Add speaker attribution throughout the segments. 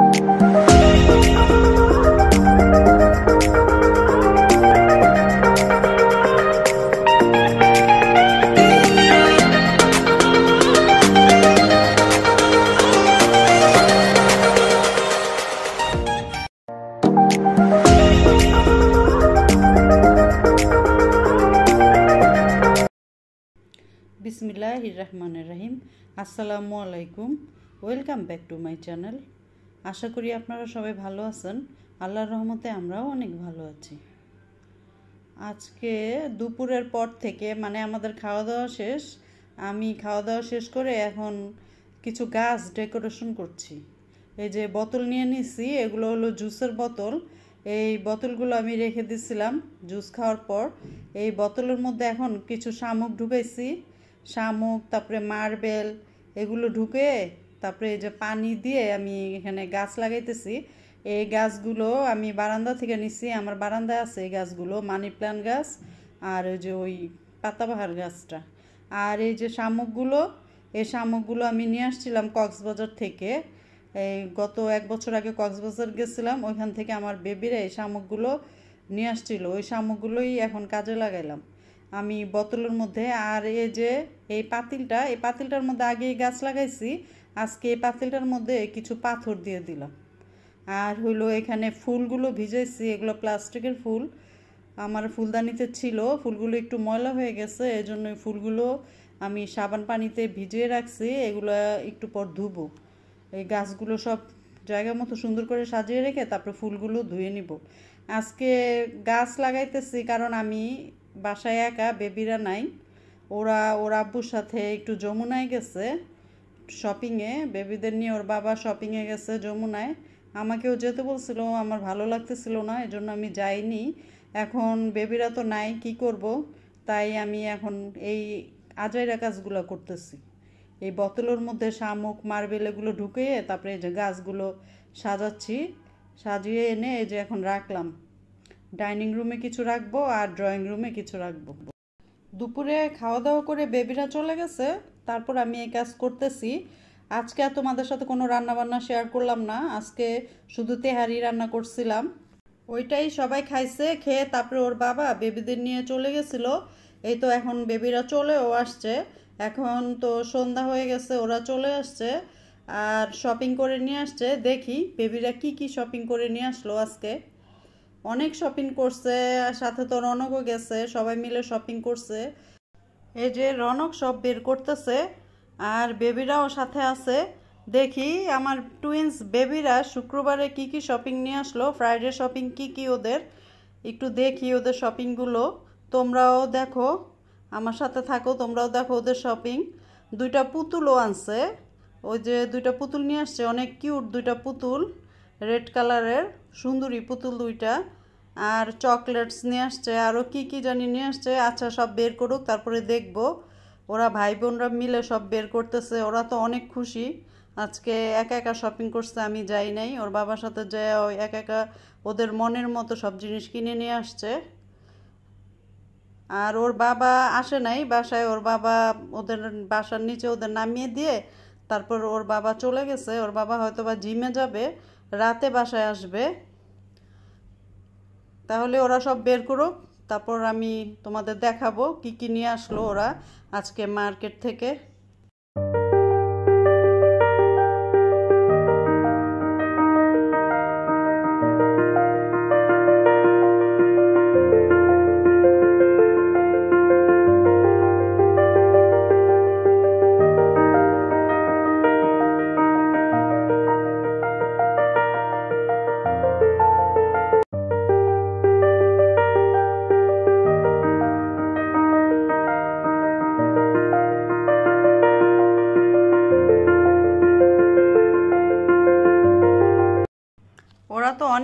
Speaker 1: বিসমিল্লাহির রহমানের রহিম আসসালামু আলাইকুম welcome back to my channel আশা করি আপনারা সবাই ভালো আছেন আল্লাহর রহমতে আমরাও অনেক ভালো আছি আজকে দুপুরের পর থেকে মানে আমাদের খাওয়া দাওয়া শেষ আমি খাওয়া দাওয়া শেষ করে এখন কিছু গাছ ডেকোরেশন করছি এই যে বোতল নিয়ে নিছি এগুলো হলো জুসের বোতল এই বোতলগুলো আমি রেখে দিছিলাম জুস খাওয়ার পর এই বোতলের মধ্যে এখন কিছু শামুক ঢুকেছি শামুক তারপরে মার্বেল এগুলো ঢুকে তারপরে এই যে পানি দিয়ে আমি এখানে গাছ লাগাইতেছি এই গাছগুলো আমি বারান্দা থেকে নিছি আমার বারান্দায় আছে এই গাছগুলো মানি প্ল্যান্ট গাছ আর ওই যে ওই পাতাবাহার গাছটা আর এই যে শামুকগুলো এই শামুকগুলো আমি নিয়ে আসছিলাম কক্সবাজার থেকে এই গত এক বছর আগে কক্সবাজার গেছিলাম ওইখান থেকে আমার বেবিরা এই শামুকগুলো নিয়ে আসছিল ওই শামুকগুলোই এখন কাজে লাগাইলাম আমি বোতলের মধ্যে আর এই যে এই পাতিলটা এই পাতিলটার মধ্যে আগে গাছ লাগাইছি আজকে এই পাতিলটার মধ্যে কিছু পাথর দিয়ে দিলাম আর হইলো এখানে ফুলগুলো ভিজেছি এগুলো প্লাস্টিকের ফুল আমার ফুলদানিতে ছিল ফুলগুলো একটু ময়লা হয়ে গেছে এই জন্য ফুলগুলো আমি সাবান পানিতে ভিজিয়ে রাখছি এগুলো একটু পর ধুবো এই গাছগুলো সব জায়গা মতো সুন্দর করে সাজিয়ে রেখে তারপরে ফুলগুলো ধুয়ে নিব আজকে গাছ লাগাইতেছি কারণ আমি বাসায় একা বেবিরা নাই ওরা ওর আব্বুর সাথে একটু যমুনায় গেছে শপিংয়ে বেবিদের নিয়ে ওর বাবা শপিংয়ে গেছে যমুনায় আমাকেও যেতে বলছিল আমার ভালো লাগতেছিল না এজন্য আমি যাইনি এখন বেবিরা তো নাই কি করব তাই আমি এখন এই আজাইরা কাজগুলো করতেছি এই বোতলের মধ্যে শামুক মার্বেল এগুলো ঢুকিয়ে তারপরে এই যে গাছগুলো সাজাচ্ছি সাজিয়ে এনে এই যে এখন রাখলাম ডাইনিং রুমে কিছু রাখবো আর ড্রয়িং রুমে কিছু রাখবো দুপুরে খাওয়া দাওয়া করে বেবিরা চলে গেছে তারপর আমি এই কাজ করতেছি আজকে আর তোমাদের সাথে কোনো রান্নাবান্না শেয়ার করলাম না আজকে শুধু তেহারি রান্না করছিলাম ওইটাই সবাই খাইছে খেয়ে তারপরে ওর বাবা বেবিদের নিয়ে চলে গেছিল এই তো এখন বেবিরা চলেও আসছে এখন তো সন্ধ্যা হয়ে গেছে ওরা চলে আসছে আর শপিং করে নিয়ে আসছে দেখি বেবিরা কি কি শপিং করে নিয়ে আসলো আজকে অনেক শপিং করছে সাথে তো রনকও গেছে সবাই মিলে শপিং করছে এই যে রনক সব বের করতেছে আর বেবিরাও সাথে আছে দেখি আমার টুইন্স বেবিরা শুক্রবারে কি কি শপিং নিয়ে আসলো ফ্রাইডে শপিং কি কি ওদের একটু দেখি ওদের শপিংগুলো তোমরাও দেখো আমার সাথে থাকো তোমরাও দেখো ওদের শপিং দুইটা পুতুলও আনছে ওই যে দুইটা পুতুল নিয়ে আসছে অনেক কিউট দুইটা পুতুল রেড কালারের সুন্দরী পুতুল দুইটা আর চকলেটস নিয়ে আসছে আরও কী কী জানি নিয়ে আসছে আচ্ছা সব বের করুক তারপরে দেখব ওরা ভাই বোনরা মিলে সব বের করতেছে ওরা তো অনেক খুশি আজকে একা একা শপিং করছে আমি যাই নাই ওর বাবার সাথে যে ওই একা একা ওদের মনের মতো সব জিনিস কিনে নিয়ে আসছে আর ওর বাবা আসে নাই বাসায় ওর বাবা ওদের বাসার নিচে ওদের নামিয়ে দিয়ে তারপর ওর বাবা চলে গেছে ওর বাবা হয়তো বা জিমে যাবে রাতে বাসায় আসবে তাহলে ওরা সব বের করো তারপর আমি তোমাদের দেখাবো কি কি নিয়ে আসলো ওরা আজকে মার্কেট থেকে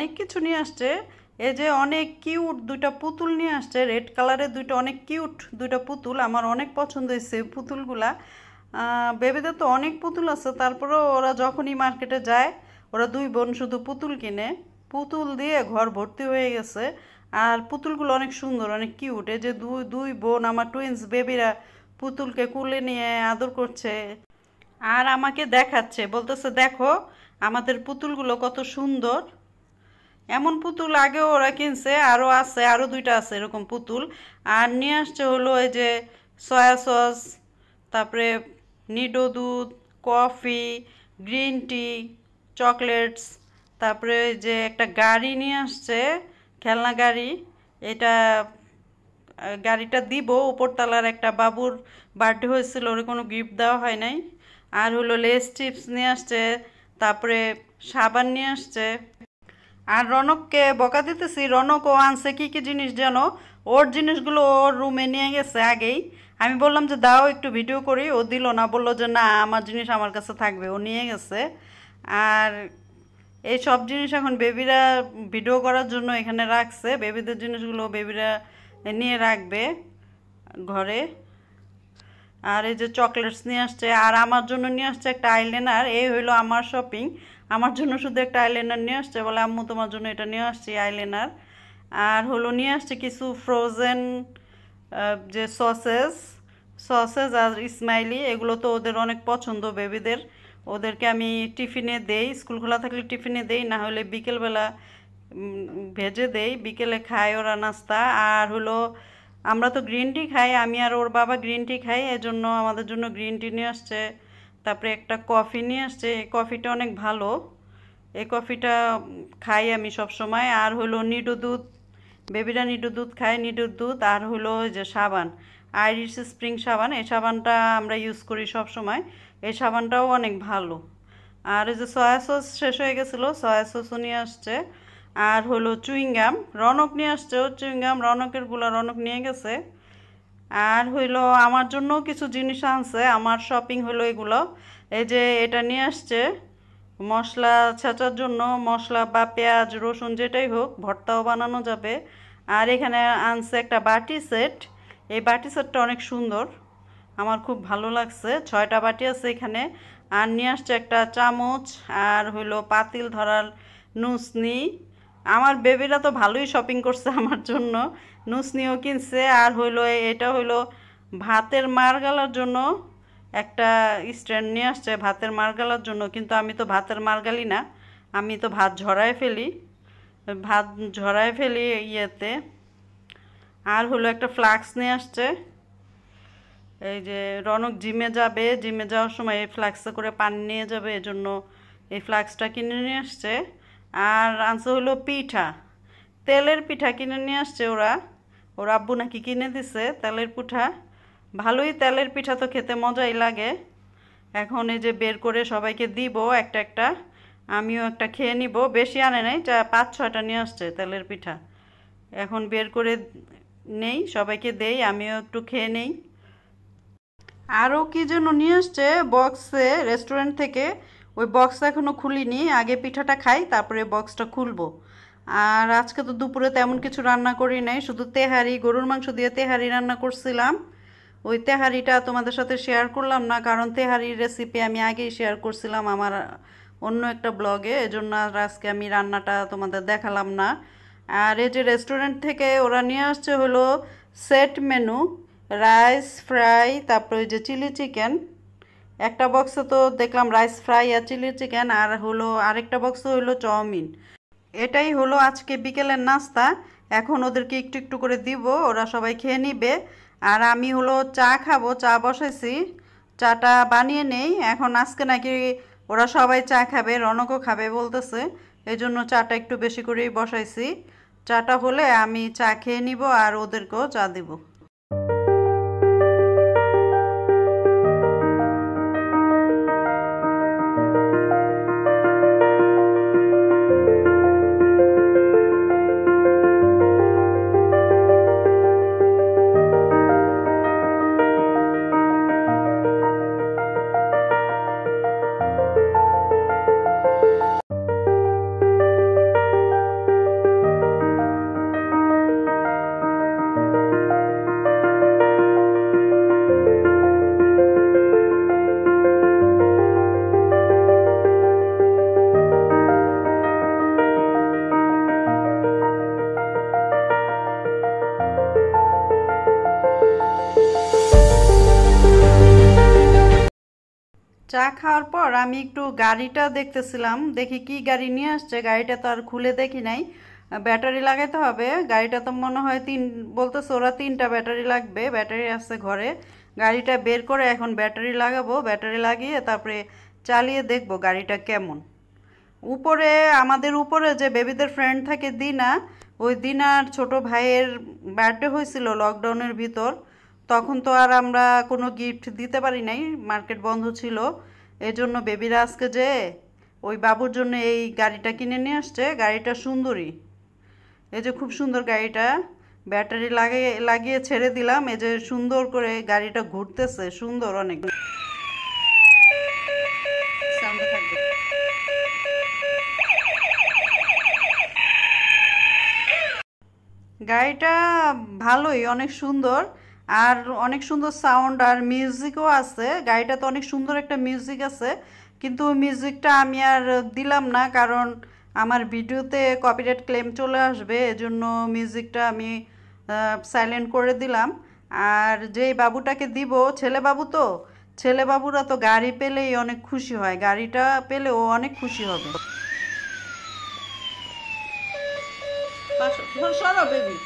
Speaker 1: অনেক কিছু নিয়ে আসছে এই যে অনেক কিউট দুইটা পুতুল নিয়ে আসছে রেড কালারের দুইটা অনেক কিউট দুইটা পুতুল আমার অনেক পছন্দ হয়েছে পুতুলগুলা বেবেদের তো অনেক পুতুল আছে তারপরেও ওরা যখনই মার্কেটে যায় ওরা দুই বোন শুধু পুতুল কিনে পুতুল দিয়ে ঘর ভর্তি হয়ে গেছে আর পুতুলগুলো অনেক সুন্দর অনেক কিউট এই যে দুই দুই বোন আমার টুইন্স বেবিরা পুতুলকে কুলে নিয়ে আদর করছে আর আমাকে দেখাচ্ছে বলতেছে দেখো আমাদের পুতুলগুলো কত সুন্দর এমন পুতুল আগেও ওরা কিনছে আরও আছে আরও দুইটা আছে এরকম পুতুল আর নিয়ে আসছে হলো এই যে সয়া সস তারপরে নিডো দুধ কফি গ্রিন টি চকলেটস তারপরে যে একটা গাড়ি নিয়ে আসছে খেলনা গাড়ি এটা গাড়িটা দিব উপরতলার একটা বাবুর বার্থডে হয়েছিল ওর কোনো গিফট দেওয়া হয় নাই আর হলো লেস টিপস নিয়ে আসছে তারপরে সাবান নিয়ে আসছে আর রনককে বকা দিতেছি রনকও আনছে কী কী জিনিস যেন ওর জিনিসগুলো ওর রুমে নিয়ে গেছে আগেই আমি বললাম যে দাও একটু ভিডিও করি ও দিল না বললো যে না আমার জিনিস আমার কাছে থাকবে ও নিয়ে গেছে আর এই সব জিনিস এখন বেবিরা ভিডিও করার জন্য এখানে রাখছে বেবিদের জিনিসগুলো বেবিরা নিয়ে রাখবে ঘরে আর এই যে চকলেটস নিয়ে আসছে আর আমার জন্য নিয়ে আসছে একটা আইলেনার এই হইলো আমার শপিং আমার জন্য শুধু একটা আইলেনার নিয়ে আসছে বলে আম্মু তোমার জন্য এটা নিয়ে আসছি আইলেনার আর হলো নিয়ে আসছে কিছু ফ্রোজেন যে সসেস সসেস আর ইসমাইলি এগুলো তো ওদের অনেক পছন্দ বেবিদের ওদেরকে আমি টিফিনে দেই স্কুল খোলা থাকলে টিফিনে দেই না হলে বিকেলবেলা ভেজে দেই বিকেলে খায় ওরা নাস্তা আর হলো আমরা তো গ্রিন টি খাই আমি আর ওর বাবা গ্রিন টি খাই এজন্য আমাদের জন্য গ্রিন টি নিয়ে আসছে তারপরে একটা কফি নিয়ে আসছে এই কফিটা অনেক ভালো এই কফিটা খাই আমি সব সময় আর হলো নিডু দুধ বেবিরা নিডু দুধ খায় নিডুর দুধ আর হলো যে সাবান আইরিশ স্প্রিং সাবান এই সাবানটা আমরা ইউজ করি সব সময় এই সাবানটাও অনেক ভালো আর ওই যে সয়া সস শেষ হয়ে গেছিলো সয়া সসও নিয়ে আসছে আর হলো চুইংগাম রনক নিয়ে আসছে চুইংগাম রনকের গুলা রনক নিয়ে গেছে আর হইলো আমার জন্য কিছু জিনিস আনছে আমার শপিং হইলো এগুলো এই যে এটা নিয়ে আসছে মশলা ছেঁচার জন্য মশলা বা পেঁয়াজ রসুন যেটাই হোক ভর্তাও বানানো যাবে আর এখানে আনছে একটা বাটি সেট এই বাটি সেটটা অনেক সুন্দর আমার খুব ভালো লাগছে ছয়টা বাটি আছে এখানে আর নিয়ে আসছে একটা চামচ আর হইলো পাতিল ধরার নুসনি আমার বেবিরা তো ভালোই শপিং করছে আমার জন্য নুসনিও কিনছে আর হইলো এটা হইলো ভাতের মারগালার জন্য একটা স্ট্যান্ড নিয়ে আসছে ভাতের মারগালার জন্য কিন্তু আমি তো ভাতের মারগালি না আমি তো ভাত ঝরায় ফেলি ভাত ঝরায় ফেলি ইয়েতে আর হলো একটা ফ্লাক্স নিয়ে আসছে এই যে রনক জিমে যাবে জিমে যাওয়ার সময় এই ফ্লাক্সে করে পানি নিয়ে যাবে এজন্য এই ফ্লাক্সটা কিনে নিয়ে আসছে আর আনসার হলো পিঠা তেলের পিঠা কিনে নিয়ে আসছে ওরা ওর আব্বু নাকি কিনে দিছে তেলের পিঠা ভালোই তেলের পিঠা তো খেতে মজাই লাগে এখন এই যে বের করে সবাইকে দিব একটা একটা আমিও একটা খেয়ে নিব বেশি আনে নাই চা পাঁচ ছয়টা নিয়ে আসছে তেলের পিঠা এখন বের করে নেই সবাইকে দেই আমিও একটু খেয়ে নেই আরও কি যেন নিয়ে আসছে বক্সে রেস্টুরেন্ট থেকে ওই বক্সটা এখনও খুলিনি আগে পিঠাটা খাই তারপরে বক্সটা খুলবো আর আজকে তো দুপুরে তেমন কিছু রান্না করি নাই শুধু তেহারি গরুর মাংস দিয়ে তেহারি রান্না করছিলাম ওই তেহারিটা তোমাদের সাথে শেয়ার করলাম না কারণ তেহারির রেসিপি আমি আগেই শেয়ার করছিলাম আমার অন্য একটা ব্লগে এজন্য আজকে আমি রান্নাটা তোমাদের দেখালাম না আর এই যে রেস্টুরেন্ট থেকে ওরা নিয়ে আসছে হলো সেট মেনু রাইস ফ্রাই তারপরে ওই যে চিলি চিকেন একটা বক্সে তো দেখলাম রাইস ফ্রাই আর চিলি চিকেন আর হলো আরেকটা বক্সে হলো চাউমিন এটাই হলো আজকে বিকেলের নাস্তা এখন ওদেরকে একটু একটু করে দিব ওরা সবাই খেয়ে নিবে আর আমি হলো চা খাবো চা বসেছি চাটা বানিয়ে নেই এখন আজকে নাকি ওরা সবাই চা খাবে রনকও খাবে বলতেছে এই জন্য চাটা একটু বেশি করেই বসাইছি চাটা হলে আমি চা খেয়ে নিব আর ওদেরকেও চা দিব চা খাওয়ার পর আমি একটু গাড়িটা দেখতেছিলাম দেখি কি গাড়ি নিয়ে আসছে গাড়িটা তো আর খুলে দেখি নাই ব্যাটারি লাগাইতে হবে গাড়িটা তো মনে হয় তিন বলতেছে ওরা তিনটা ব্যাটারি লাগবে ব্যাটারি আসছে ঘরে গাড়িটা বের করে এখন ব্যাটারি লাগাবো ব্যাটারি লাগিয়ে তারপরে চালিয়ে দেখব গাড়িটা কেমন উপরে আমাদের উপরে যে বেবিদের ফ্রেন্ড থাকে দিনা ওই দিনার ছোট ভাইয়ের বার্থডে হয়েছিল লকডাউনের ভিতর তখন তো আর আমরা কোনো গিফট দিতে পারি নাই মার্কেট বন্ধ ছিল এজন্য বেবিরা আজকে যে ওই বাবুর জন্য এই গাড়িটা কিনে নিয়ে আসছে গাড়িটা সুন্দরী এই যে খুব সুন্দর গাড়িটা ব্যাটারি লাগিয়ে লাগিয়ে ছেড়ে দিলাম এই যে সুন্দর করে গাড়িটা ঘুরতেছে সুন্দর অনেক গাড়িটা ভালোই অনেক সুন্দর আর অনেক সুন্দর সাউন্ড আর মিউজিকও আছে গাড়িটাতে অনেক সুন্দর একটা মিউজিক আছে কিন্তু মিউজিকটা আমি আর দিলাম না কারণ আমার ভিডিওতে কপিরাইট ক্লেম চলে আসবে এজন্য মিউজিকটা আমি সাইলেন্ট করে দিলাম আর যেই বাবুটাকে দিব ছেলে বাবু তো ছেলে বাবুরা তো গাড়ি পেলেই অনেক খুশি হয় গাড়িটা পেলে ও অনেক খুশি হবে সরো বেবি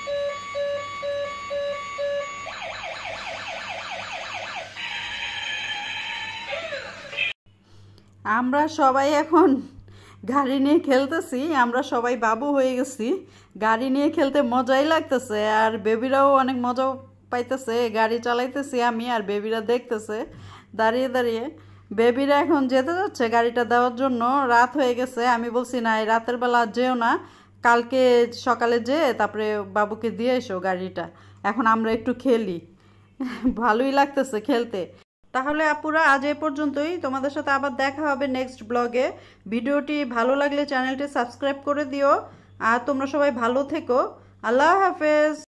Speaker 1: আমরা সবাই এখন গাড়ি নিয়ে খেলতেছি আমরা সবাই বাবু হয়ে গেছি গাড়ি নিয়ে খেলতে মজাই লাগতেছে আর বেবিরাও অনেক মজা পাইতেছে গাড়ি চালাইতেছি আমি আর বেবিরা দেখতেছে দাঁড়িয়ে দাঁড়িয়ে বেবিরা এখন যেতে যাচ্ছে গাড়িটা দেওয়ার জন্য রাত হয়ে গেছে আমি বলছি না এই রাতের বেলা যেও না কালকে সকালে যেয়ে তারপরে বাবুকে দিয়ে এসো গাড়িটা এখন আমরা একটু খেলি ভালোই লাগতেছে খেলতে তাহলে আপুরা আজ এ পর্যন্তই তোমাদের সাথে আবার দেখা হবে নেক্সট ব্লগে ভিডিওটি ভালো লাগলে চ্যানেলটি সাবস্ক্রাইব করে দিও আর তোমরা সবাই ভালো থেকো আল্লাহ হাফেজ